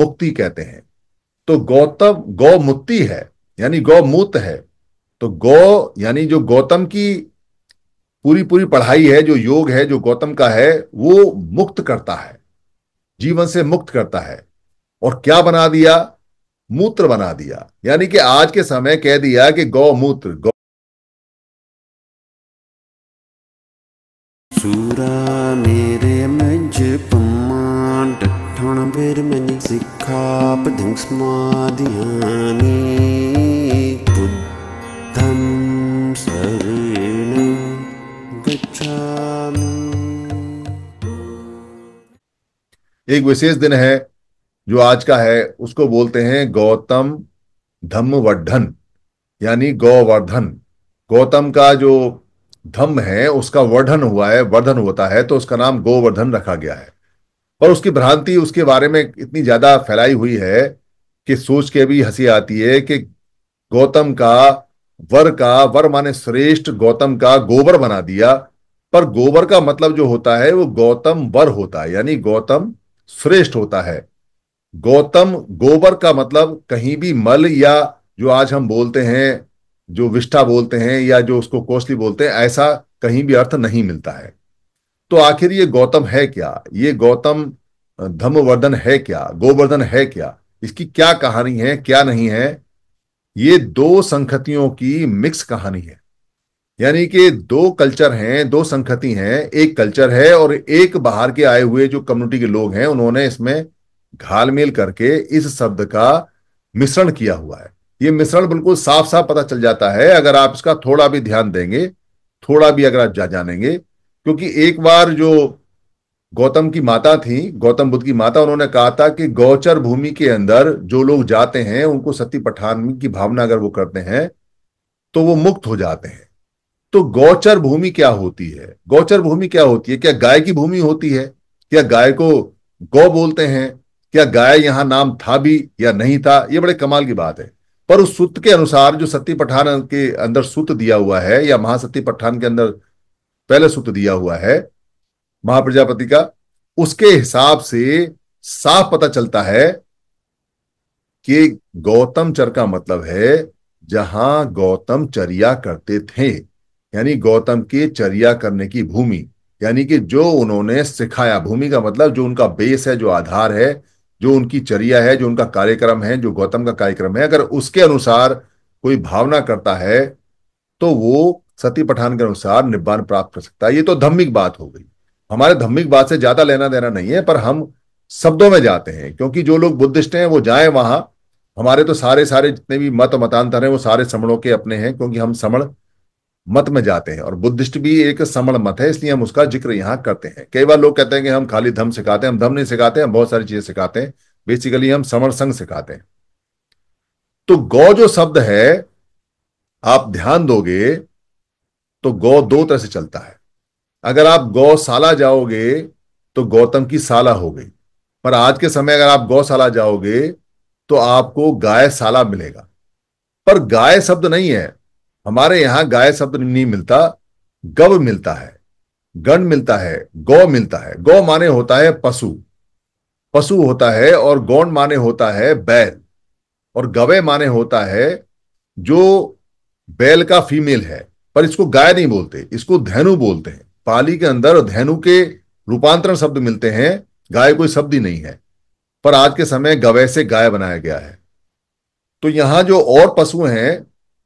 मुक्ति कहते हैं तो गौतम गौ मुक्ति है यानी गौमूत है तो गौ यानी जो गौतम की पूरी पूरी पढ़ाई है जो योग है जो गौतम का है वो मुक्त करता है जीवन से मुक्त करता है और क्या बना दिया मूत्र बना दिया यानी कि आज के समय कह दिया कि गौमूत्र गौ सूरा में कर्मणि एक विशेष दिन है जो आज का है उसको बोलते हैं गौतम धम्मवर्धन यानी गौवर्धन गौतम का जो धम्म है उसका वर्धन हुआ है वर्धन होता है तो उसका नाम गोवर्धन रखा गया है पर उसकी भ्रांति उसके बारे में इतनी ज्यादा फैलाई हुई है कि सोच के भी हंसी आती है कि गौतम का वर का वर माने श्रेष्ठ गौतम का गोबर बना दिया पर गोबर का मतलब जो होता है वो गौतम वर होता है यानी गौतम श्रेष्ठ होता है गौतम गोबर का मतलब कहीं भी मल या जो आज हम बोलते हैं जो विष्ठा बोलते हैं या जो उसको कोसली बोलते हैं ऐसा कहीं भी अर्थ नहीं मिलता है तो आखिर ये गौतम है क्या ये गौतम धम्मवर्धन है क्या गोवर्धन है क्या इसकी क्या कहानी है क्या नहीं है ये दो संखतियों की मिक्स कहानी है यानी कि दो कल्चर हैं दो संखति हैं एक कल्चर है और एक बाहर के आए हुए जो कम्युनिटी के लोग हैं उन्होंने इसमें घालमेल करके इस शब्द का मिश्रण किया हुआ है ये मिश्रण बिल्कुल साफ साफ पता चल जाता है अगर आप इसका थोड़ा भी ध्यान देंगे थोड़ा भी अगर आप जा जानेंगे क्योंकि एक बार जो गौतम की माता थी गौतम बुद्ध की माता उन्होंने कहा था कि गौचर भूमि के अंदर जो लोग जाते हैं उनको सती पठान की भावना अगर वो करते हैं तो वो मुक्त हो जाते हैं तो गौचर भूमि क्या होती है गौचर भूमि क्या होती है क्या गाय की भूमि होती है क्या गाय को गौ बोलते हैं क्या गाय यहां नाम था भी या नहीं था यह बड़े कमाल की बात है पर उस सूत्र के अनुसार जो सती पठान के अंदर सूत्र दिया हुआ है या महासती पठान के अंदर पहला सूत्र दिया हुआ है महाप्रजापति का उसके हिसाब से साफ पता चलता है कि गौतम चर का मतलब है जहां गौतम चर्या करते थे यानी गौतम के चर्या करने की भूमि यानी कि जो उन्होंने सिखाया भूमि का मतलब जो उनका बेस है जो आधार है जो उनकी चर्या है जो उनका कार्यक्रम है जो गौतम का कार्यक्रम है अगर उसके अनुसार कोई भावना करता है तो वो सती पठान के अनुसार निर्वाण प्राप्त कर सकता है ये तो धम्मिक बात हो गई हमारे धम्मिक बात से ज्यादा लेना देना नहीं है पर हम शब्दों में जाते हैं क्योंकि जो लोग बुद्धिस्ट हैं वो जाए वहां हमारे तो सारे सारे जितने भी मत मतांतर हैं वो सारे समणों के अपने हैं क्योंकि हम समण मत में जाते हैं और बुद्धिस्ट भी एक समण मत है इसलिए हम उसका जिक्र यहाँ करते हैं कई बार लोग कहते हैं कि हम खाली धम सिखाते हैं हम धम नहीं सिखाते हम बहुत सारी चीजें सिखाते हैं बेसिकली हम समण संघ सिखाते हैं तो गौ जो शब्द है आप ध्यान दोगे तो गौ दो तरह से चलता है अगर आप गौशाला जाओगे तो गौतम की साला हो गई पर आज के समय अगर आप गौशाला जाओगे तो आपको गाय साला मिलेगा पर गाय शब्द नहीं है हमारे यहां गाय शब्द नहीं मिलता गव मिलता है गण मिलता है गौ मिलता है गौ माने होता है पशु पशु होता है और गौण माने होता है बैल और गवे माने होता है जो बैल का फीमेल है पर इसको गाय नहीं बोलते इसको धैनु बोलते हैं पाली के अंदर धैनु के रूपांतरण शब्द मिलते हैं गाय कोई शब्द ही नहीं है पर आज के समय गवै से गाय बनाया गया है तो यहां जो और पशु हैं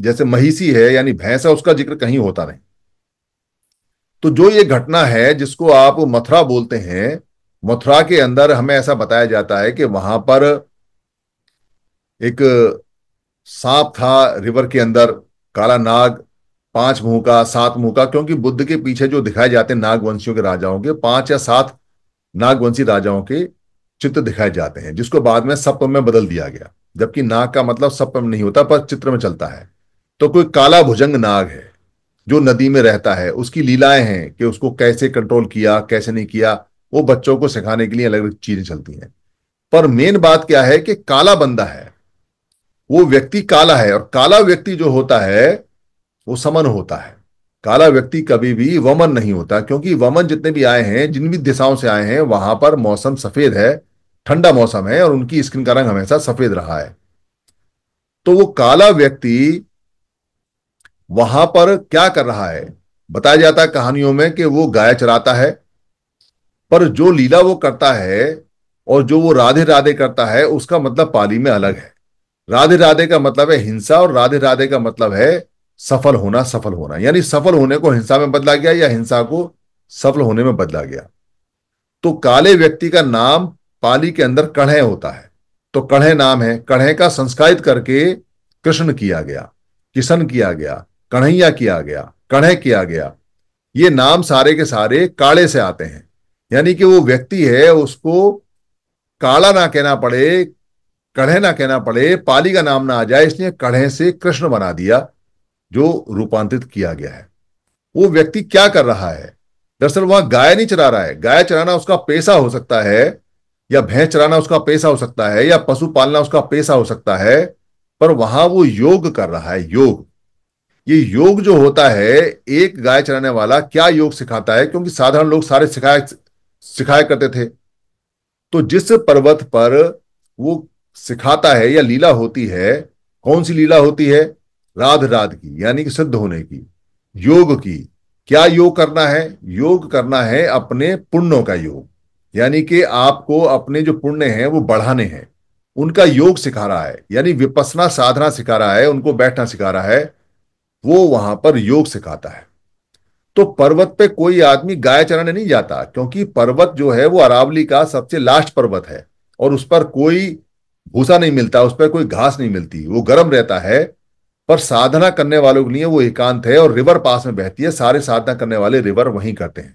जैसे महिषी है यानी भैंस है उसका जिक्र कहीं होता नहीं तो जो ये घटना है जिसको आप मथुरा बोलते हैं मथुरा के अंदर हमें ऐसा बताया जाता है कि वहां पर एक सांप था रिवर के अंदर काला नाग पांच मुंह का सात मुंह का क्योंकि बुद्ध के पीछे जो दिखाए जाते हैं नागवंशियों के राजाओं के पांच या सात नागवंशी राजाओं के चित्र दिखाए जाते हैं जिसको बाद में सप्तम में बदल दिया गया जबकि नाग का मतलब सप्तम नहीं होता पर चित्र में चलता है तो कोई काला भुजंग नाग है जो नदी में रहता है उसकी लीलाएं हैं कि उसको कैसे कंट्रोल किया कैसे नहीं किया वो बच्चों को सिखाने के लिए अलग अलग चीजें चलती हैं पर मेन बात क्या है कि काला बंदा है वो व्यक्ति काला है और काला व्यक्ति जो होता है वो समन होता है काला व्यक्ति कभी भी वमन नहीं होता क्योंकि वमन जितने भी आए हैं जिन भी दिशाओं से आए हैं वहां पर मौसम सफेद है ठंडा मौसम है और उनकी स्किन का रंग हमेशा सफेद रहा है तो वो काला व्यक्ति वहां पर क्या कर रहा है बताया जाता है कहानियों में कि वो गाय चराता है पर जो लीला वो करता है और जो वो राधे राधे करता है उसका मतलब पाली में अलग है राधे राधे का मतलब है हिंसा और राधे राधे का मतलब है सफल होना सफल होना यानी सफल होने को हिंसा में बदला गया या हिंसा को सफल होने में बदला गया तो काले व्यक्ति का नाम पाली के अंदर कढ़े होता है तो कढ़े नाम है कढ़े का संस्कारित करके कृष्ण किया गया किशन किया गया कन्हैया किया गया कढ़े किया गया ये नाम सारे के सारे काले से आते हैं यानी कि वो व्यक्ति है उसको काला ना कहना पड़े कढ़े ना कहना पड़े पाली का नाम ना आ जाए इसलिए कढ़े से कृष्ण बना दिया जो रूपांतरित किया गया है वो व्यक्ति क्या कर रहा है दरअसल वहां गाय नहीं चरा रहा है गाय चराना उसका पैसा हो सकता है या भैंस चराना उसका पैसा हो सकता है या पशु पालना उसका पैसा हो सकता है पर वहां वो योग कर रहा है योग ये योग जो होता है एक गाय चराने वाला क्या योग सिखाता है क्योंकि साधारण लोग सारे सिखाए सिखाया करते थे तो जिस पर्वत पर वो सिखाता है या लीला होती है कौन सी लीला होती है राध राध की यानी कि सिद्ध होने की योग की क्या योग करना है योग करना है अपने पुण्यों का योग यानी कि आपको अपने जो पुण्य हैं वो बढ़ाने हैं उनका योग सिखा रहा है यानी विपसना साधना सिखा रहा है उनको बैठना सिखा रहा है वो वहां पर योग सिखाता है तो पर्वत पे कोई आदमी गाय चराने नहीं जाता क्योंकि पर्वत जो है वो अरावली का सबसे लास्ट पर्वत है और उस पर कोई भूसा नहीं मिलता उस पर कोई घास नहीं मिलती वो गर्म रहता है पर साधना करने वालों के लिए वो एकांत है और रिवर पास में बहती है सारे साधना करने वाले रिवर वहीं करते हैं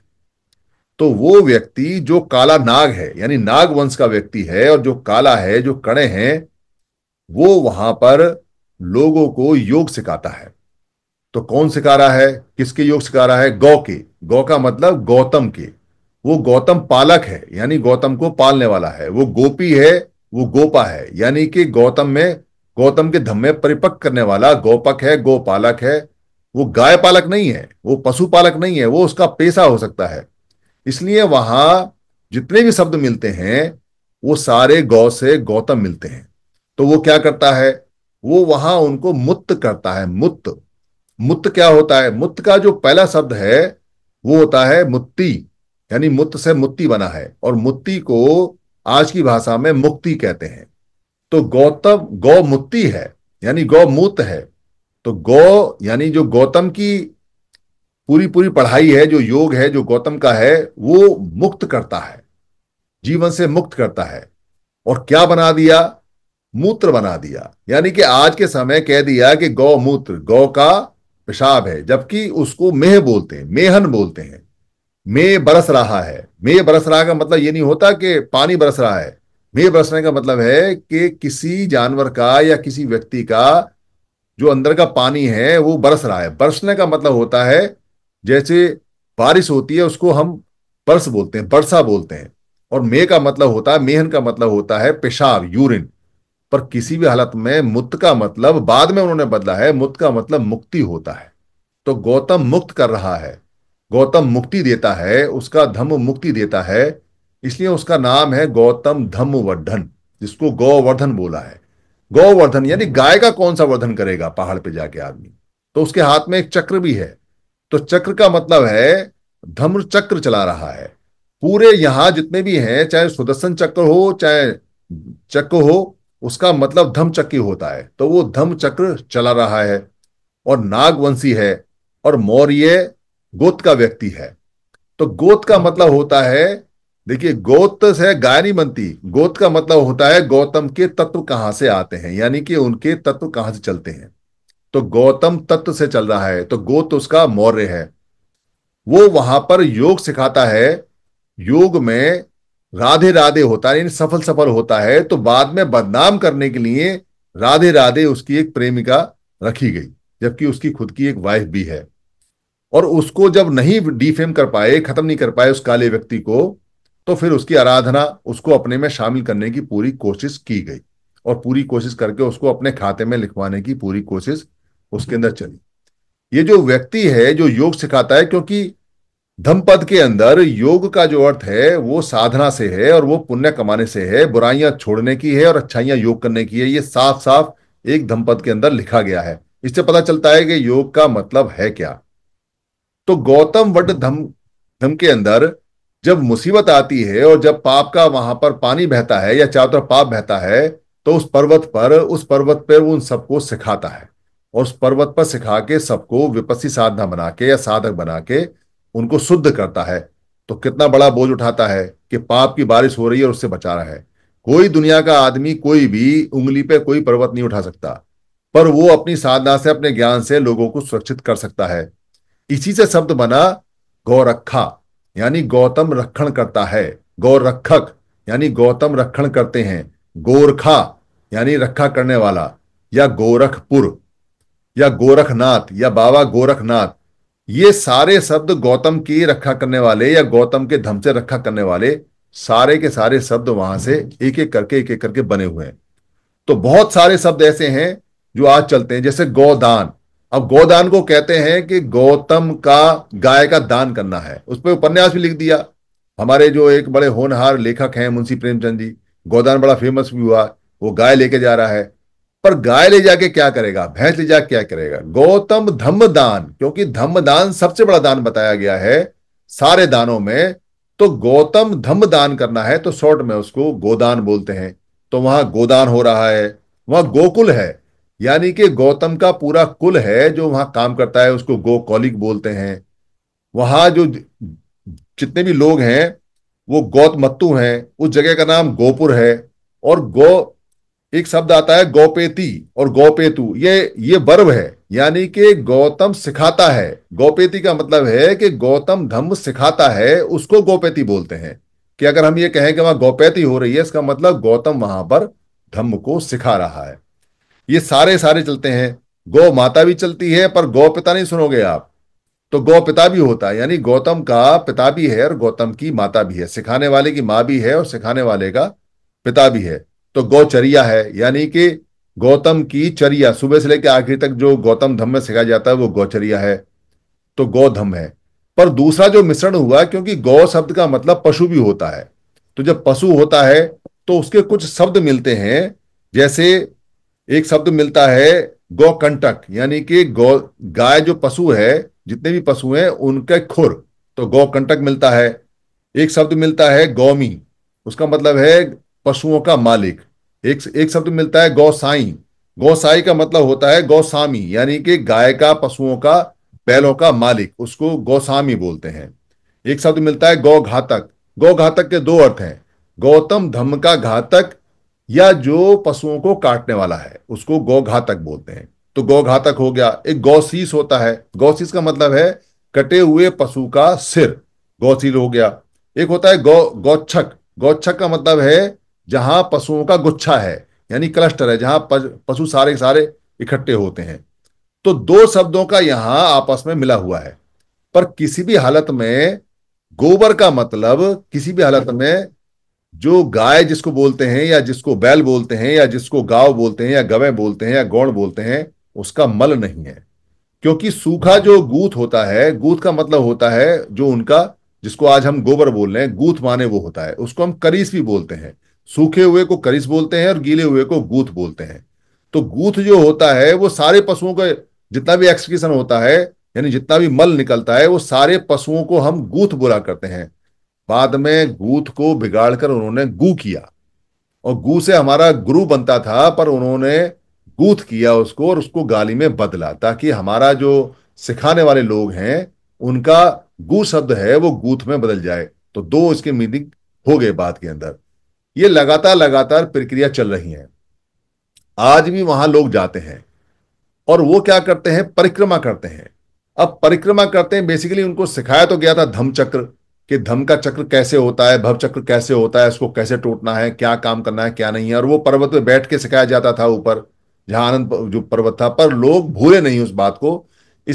तो वो व्यक्ति जो काला नाग है यानी नाग वंश का व्यक्ति है और जो काला है जो कणे हैं वो वहां पर लोगों को योग सिखाता है तो कौन सिखा रहा है किसके योग सिखा रहा है गौ के गौ का मतलब गौतम के वो गौतम पालक है यानी गौतम को पालने वाला है वो गोपी है वो गोपा है यानी कि गौतम में गौतम के धम्मे परिपक् करने वाला गोपक है गोपालक है वो गाय पालक नहीं है वो पशु पालक नहीं है वो उसका पेशा हो सकता है इसलिए वहां जितने भी शब्द मिलते हैं वो सारे गौ से गौतम मिलते हैं तो वो क्या करता है वो वहां उनको मुक्त करता है मुक्त मुक्त क्या होता है मुक्त का जो पहला शब्द है वो होता है मुक्ति यानी मुक्त से मुक्ति बना है और मुक्ति को आज की भाषा में मुक्ति कहते हैं तो गौतम गौमुक्ति है यानी गौमूत है तो गौ यानी जो गौतम की पूरी पूरी पढ़ाई है जो योग है जो गौतम का है वो मुक्त करता है जीवन से मुक्त करता है और क्या बना दिया मूत्र बना दिया यानी कि आज के समय कह दिया कि गौमूत्र गौ का पेशाब है जबकि उसको मेह बोलते हैं मेहन बोलते हैं मेह बरस रहा है मेह बरस रहा का मतलब ये नहीं होता कि पानी बरस रहा है मेरे बरसने का मतलब है कि किसी जानवर का या किसी व्यक्ति का जो अंदर का पानी है वो बरस रहा है बरसने का मतलब होता है जैसे बारिश होती है उसको हम बर्स बोलते हैं बरसा बोलते हैं और मे का मतलब होता है मेहन का मतलब होता है पेशाब यूरिन पर किसी भी हालत में मुत का मतलब बाद में उन्होंने बदला है मुत का मतलब मुक्ति होता है तो गौतम मुक्त कर रहा है गौतम मुक्ति देता है उसका धम्म मुक्ति देता है इसलिए उसका नाम है गौतम धम्मवर्धन जिसको गौवर्धन बोला है गौवर्धन यानी गाय का कौन सा वर्धन करेगा पहाड़ पे जाके आदमी तो उसके हाथ में एक चक्र भी है तो चक्र का मतलब है धम्र चक्र चला रहा है पूरे यहां जितने भी हैं चाहे सुदर्शन चक्र हो चाहे चक्र हो उसका मतलब धम चक्की होता है तो वो धम चक्र चला रहा है और नागवंशी है और मौर्य गोत का व्यक्ति है तो गोत का मतलब होता है देखिए गोत तो से गाय नहीं बनती गोत का मतलब होता है गौतम के तत्व कहां से आते हैं यानी कि उनके तत्व कहां से चलते हैं तो गौतम तत्व से चल रहा है तो गोत उसका मौर्य है वो वहां पर योग सिखाता है योग में राधे राधे होता है सफल सफल होता है तो बाद में बदनाम करने के लिए राधे राधे उसकी एक प्रेमिका रखी गई जबकि उसकी खुद की एक वाइफ भी है और उसको जब नहीं डिफेम कर पाए खत्म नहीं कर पाए उस काले व्यक्ति को तो फिर उसकी आराधना उसको अपने में शामिल करने की पूरी कोशिश की गई और पूरी कोशिश करके उसको अपने खाते में लिखवाने की पूरी कोशिश उसके अंदर चली ये जो व्यक्ति है जो योग सिखाता है क्योंकि धमपद के अंदर योग का जो अर्थ है वो साधना से है और वो पुण्य कमाने से है बुराइयां छोड़ने की है और अच्छाइयां योग करने की है ये साफ साफ एक धमपद के अंदर लिखा गया है इससे पता चलता है कि योग का मतलब है क्या तो गौतम वड धम धम के अंदर जब मुसीबत आती है और जब पाप का वहां पर पानी बहता है या चारों तरफ पाप बहता है तो उस पर्वत पर उस पर्वत पर उन सबको सिखाता है और उस पर्वत पर सिखा के सबको विपस्सी साधना बना के या साधक बना के उनको शुद्ध करता है तो कितना बड़ा बोझ उठाता है कि पाप की बारिश हो रही है और उससे बचा रहा है कोई दुनिया का आदमी कोई भी उंगली पे कोई पर्वत नहीं उठा सकता पर वो अपनी साधना से अपने ज्ञान से लोगों को सुरक्षित कर सकता है इसी से शब्द बना गौरखा यानी गौतम रक्षण करता है गौरक्षक यानी गौतम रक्षण करते हैं गोरखा यानी रक्षा करने वाला या गोरखपुर या गोरखनाथ या बाबा गोरखनाथ ये सारे शब्द गौतम की रक्षा करने वाले या गौतम के धम से रक्षा करने वाले सारे के सारे शब्द वहां से एक एक करके एक एक करके बने हुए हैं तो बहुत सारे शब्द ऐसे हैं जो आज चलते हैं जैसे गौदान अब गोदान को कहते हैं कि गौतम का गाय का दान करना है उस पर उपन्यास भी लिख दिया हमारे जो एक बड़े होनहार लेखक हैं मुंशी प्रेमचंद जी गोदान बड़ा फेमस भी हुआ वो गाय लेके जा रहा है पर गाय ले जाके क्या करेगा भैंस ले जाके क्या करेगा गौतम धम्म दान क्योंकि धम्म दान सबसे बड़ा दान बताया गया है सारे दानों में तो गौतम धम्म दान करना है तो शॉर्ट में उसको गोदान बोलते हैं तो वहां गोदान हो रहा है वहां गोकुल है यानी कि गौतम का पूरा कुल है जो वहां काम करता है उसको गो कॉलिक बोलते हैं वहां जो जितने भी लोग हैं वो गौतमत्तु हैं उस जगह का नाम गोपुर है और गौ एक शब्द आता है गौपेती और गौपेतु ये ये वर्व है यानी कि गौतम सिखाता है गौपेती का मतलब है कि गौतम धम्म सिखाता है उसको गौपेती बोलते हैं कि अगर हम ये कहें कि वहां गौपेती हो रही है इसका मतलब गौतम वहां पर धम्म को सिखा रहा है ये सारे सारे चलते हैं गौ माता भी चलती है पर गौ पिता नहीं सुनोगे आप तो गौ पिता भी होता है यानी गौतम का पिता भी है और गौतम की माता भी है सिखाने वाले की माँ भी है और सिखाने वाले का पिता भी है तो गौचर्या है यानी कि गौतम की चर्या सुबह से लेकर आखिरी तक जो गौतम धम में सिखाया जाता है वो गौचर्या है तो गौधम है पर दूसरा जो मिश्रण हुआ क्योंकि गौ शब्द का मतलब पशु भी होता है तो जब पशु होता है तो उसके कुछ शब्द मिलते हैं जैसे एक शब्द मिलता है गौकंटक यानी कि गौ गाय जो पशु है जितने भी पशु हैं उनके खुर तो गौकंटक मिलता है एक शब्द मिलता है गौमी उसका मतलब है पशुओं का मालिक एक एक शब्द मिलता है गौसाई गौसाई का मतलब होता है गौसामी यानी कि गाय का पशुओं का बैलों का मालिक उसको गौसामी बोलते हैं एक शब्द मिलता है गौ घातक गौ घातक के दो अर्थ हैं गौतम धम्म का घातक या जो पशुओं को काटने वाला है उसको गौघातक बोलते हैं तो गौघातक हो गया एक गौसीस होता है गौसीस का मतलब है कटे हुए पशु का सिर गौसील हो गया एक होता है गौ गौच्छक गौच्छक का मतलब है जहां पशुओं का गुच्छा है यानी क्लस्टर है जहां पशु सारे सारे इकट्ठे होते हैं तो दो शब्दों का यहां आपस में मिला हुआ है पर किसी भी हालत में गोबर का मतलब किसी भी हालत हम्म। में जो गाय जिसको बोलते हैं या जिसको बैल बोलते हैं या जिसको गाव बोलते हैं या गवे बोलते हैं या गौण बोलते हैं उसका मल नहीं है क्योंकि सूखा जो गूथ होता है गूथ का मतलब होता है जो उनका जिसको आज हम गोबर बोल रहे हैं गूथ माने वो होता है उसको हम करीस भी बोलते हैं सूखे हुए को करीस बोलते हैं और गीले हुए को गूथ बोलते हैं तो गूथ जो होता है वो सारे पशुओं का जितना भी एक्सप्रेशन होता है यानी जितना भी मल निकलता है वो सारे पशुओं को हम गूथ बोला करते हैं बाद में गूथ को बिगाड़कर उन्होंने गू किया और गू से हमारा गुरु बनता था पर उन्होंने गूथ किया उसको और उसको गाली में बदला ताकि हमारा जो सिखाने वाले लोग हैं उनका गु शब्द है वो गूथ में बदल जाए तो दो इसके मीनिंग हो गए बात के अंदर ये लगातार लगातार प्रक्रिया चल रही है आज भी वहां लोग जाते हैं और वो क्या करते हैं परिक्रमा करते हैं अब परिक्रमा करते हैं बेसिकली उनको सिखाया तो गया था धम्म चक्र कि धम का चक्र कैसे होता है भव चक्र कैसे होता है उसको कैसे टूटना है क्या काम करना है क्या नहीं है और वो पर्वत में बैठ के सिखाया जाता था ऊपर जहां आनंद जो पर्वत था पर लोग भूले नहीं उस बात को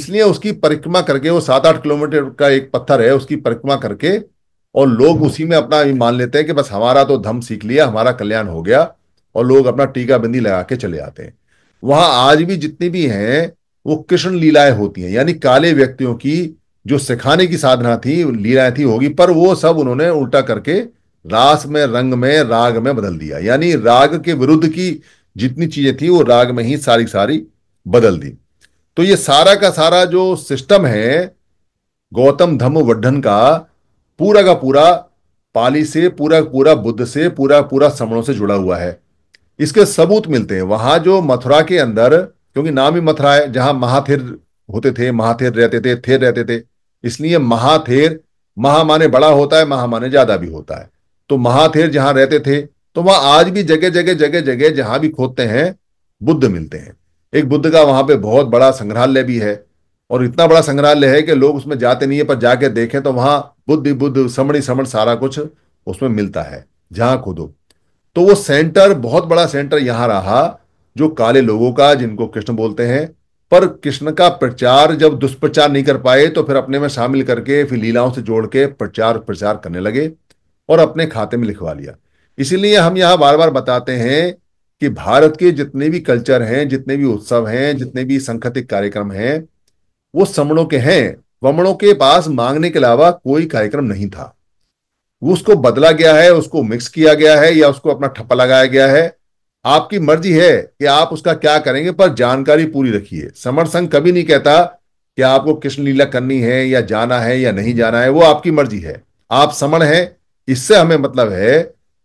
इसलिए उसकी परिक्रमा करके वो सात आठ किलोमीटर का एक पत्थर है उसकी परिक्रमा करके और लोग उसी में अपना मान लेते हैं कि बस हमारा तो धम सीख लिया हमारा कल्याण हो गया और लोग अपना टीका बिंदी लगा के चले आते हैं वहां आज भी जितनी भी हैं वो कृष्ण लीलाएं होती हैं यानी काले व्यक्तियों की जो सिखाने की साधना थी लीलाएं थी होगी पर वो सब उन्होंने उल्टा करके रास में रंग में राग में बदल दिया यानी राग के विरुद्ध की जितनी चीजें थी वो राग में ही सारी सारी बदल दी तो ये सारा का सारा जो सिस्टम है गौतम धम्म वन का पूरा का पूरा पाली से पूरा पूरा बुद्ध से पूरा पूरा समणों से जुड़ा हुआ है इसके सबूत मिलते हैं वहां जो मथुरा के अंदर क्योंकि नाम ही मथुरा है जहां महाथिर होते थे महाथिर रहते थे थिर रहते थे इसलिए महाथेर महा माने बड़ा होता है महा माने ज्यादा भी होता है तो महाथेर जहां रहते थे तो वहां आज भी जगह जगह जगह जगह जहां भी खोदते हैं बुद्ध मिलते हैं एक बुद्ध का वहां पे बहुत बड़ा संग्रहालय भी है और इतना बड़ा संग्रहालय है कि लोग उसमें जाते नहीं है पर जाके देखें तो वहां बुद्ध बुद्ध समणी समण सारा कुछ उसमें मिलता है जहां खोदो तो वो सेंटर बहुत बड़ा सेंटर यहां रहा जो काले लोगों का जिनको कृष्ण बोलते हैं पर कृष्ण का प्रचार जब दुष्प्रचार नहीं कर पाए तो फिर अपने में शामिल करके फिर लीलाओं से जोड़ के प्रचार प्रचार करने लगे और अपने खाते में लिखवा लिया इसीलिए हम यहां बार बार बताते हैं कि भारत के जितने भी कल्चर हैं जितने भी उत्सव हैं जितने भी संखतिक कार्यक्रम हैं वो समणों के हैं वमणों के पास मांगने के अलावा कोई कार्यक्रम नहीं था उसको बदला गया है उसको मिक्स किया गया है या उसको अपना ठप्पा लगाया गया है आपकी मर्जी है कि आप उसका क्या करेंगे पर जानकारी पूरी रखिए समर संघ कभी नहीं कहता कि आपको कृष्ण लीला करनी है या जाना है या नहीं जाना है वो आपकी मर्जी है आप समण है इससे हमें मतलब है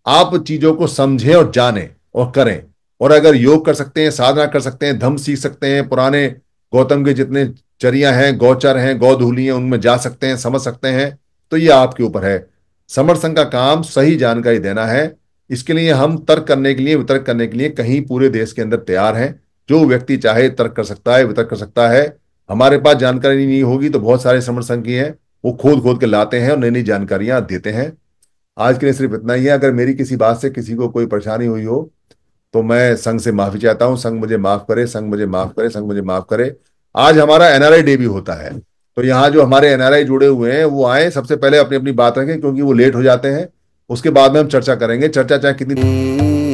आप चीजों को समझें और जाने और करें और अगर योग कर सकते हैं साधना कर सकते हैं धम सीख सकते हैं पुराने गौतम के जितने चरिया हैं गौचर हैं गौधूली हैं उनमें जा सकते हैं समझ सकते हैं तो ये आपके ऊपर है समर संघ का काम सही जानकारी देना है इसके लिए हम तर्क करने के लिए वितर्क करने के लिए कहीं पूरे देश के अंदर तैयार हैं जो व्यक्ति चाहे तर्क कर सकता है वितर्क कर सकता है हमारे पास जानकारी नहीं होगी तो बहुत सारे श्रमण संघ हैं वो खोद खोद के लाते हैं और नई नई जानकारियां देते हैं आज के लिए सिर्फ इतना ही है अगर मेरी किसी बात से किसी को कोई परेशानी हुई हो तो मैं संघ से माफी चाहता हूं संघ मुझे माफ करे संघ मुझे माफ करे संघ मुझे माफ करे आज हमारा एनआरआई डे भी होता है तो यहाँ जो हमारे एनआरआई जुड़े हुए हैं वो आए सबसे पहले अपनी अपनी बात रखें क्योंकि वो लेट हो जाते हैं उसके बाद में हम चर्चा करेंगे चर्चा चाहे कितनी